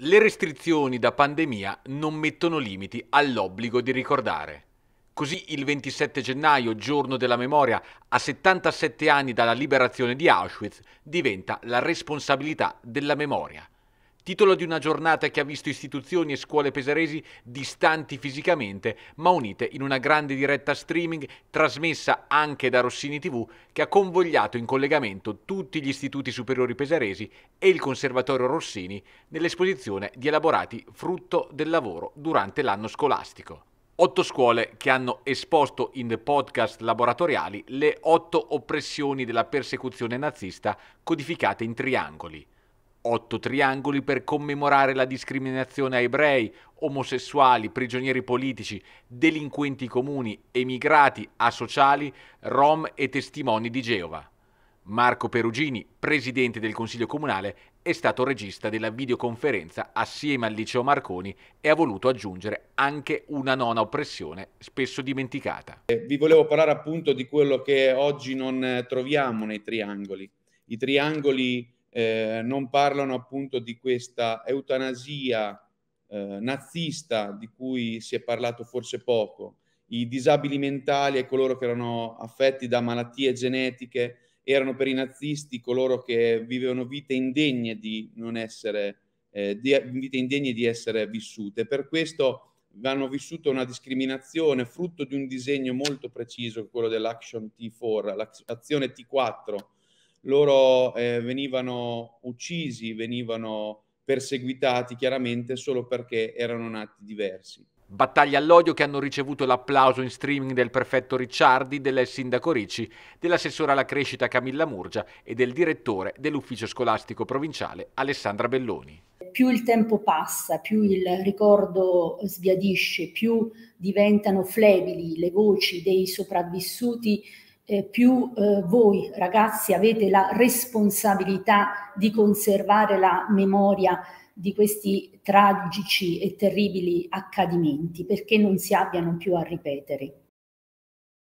Le restrizioni da pandemia non mettono limiti all'obbligo di ricordare. Così il 27 gennaio, giorno della memoria, a 77 anni dalla liberazione di Auschwitz, diventa la responsabilità della memoria. Titolo di una giornata che ha visto istituzioni e scuole pesaresi distanti fisicamente, ma unite in una grande diretta streaming trasmessa anche da Rossini TV, che ha convogliato in collegamento tutti gli istituti superiori pesaresi e il Conservatorio Rossini nell'esposizione di elaborati frutto del lavoro durante l'anno scolastico. Otto scuole che hanno esposto in podcast laboratoriali le otto oppressioni della persecuzione nazista codificate in triangoli otto triangoli per commemorare la discriminazione a ebrei, omosessuali, prigionieri politici, delinquenti comuni, emigrati, asociali, rom e testimoni di Geova. Marco Perugini, presidente del Consiglio Comunale, è stato regista della videoconferenza assieme al liceo Marconi e ha voluto aggiungere anche una nona oppressione spesso dimenticata. Eh, vi volevo parlare appunto di quello che oggi non eh, troviamo nei triangoli. I triangoli eh, non parlano appunto di questa eutanasia eh, nazista di cui si è parlato forse poco. I disabili mentali e coloro che erano affetti da malattie genetiche erano per i nazisti coloro che vivevano vite indegne di non essere eh, di, vite indegne di essere vissute. Per questo hanno vissuto una discriminazione frutto di un disegno molto preciso, quello dell'Action T4, l'azione T4 loro eh, venivano uccisi, venivano perseguitati chiaramente solo perché erano nati diversi. Battaglie all'odio che hanno ricevuto l'applauso in streaming del prefetto Ricciardi, del sindaco Ricci, dell'assessore alla crescita Camilla Murgia e del direttore dell'ufficio scolastico provinciale Alessandra Belloni. Più il tempo passa, più il ricordo sbiadisce, più diventano flebili le voci dei sopravvissuti eh, più eh, voi ragazzi avete la responsabilità di conservare la memoria di questi tragici e terribili accadimenti perché non si abbiano più a ripetere.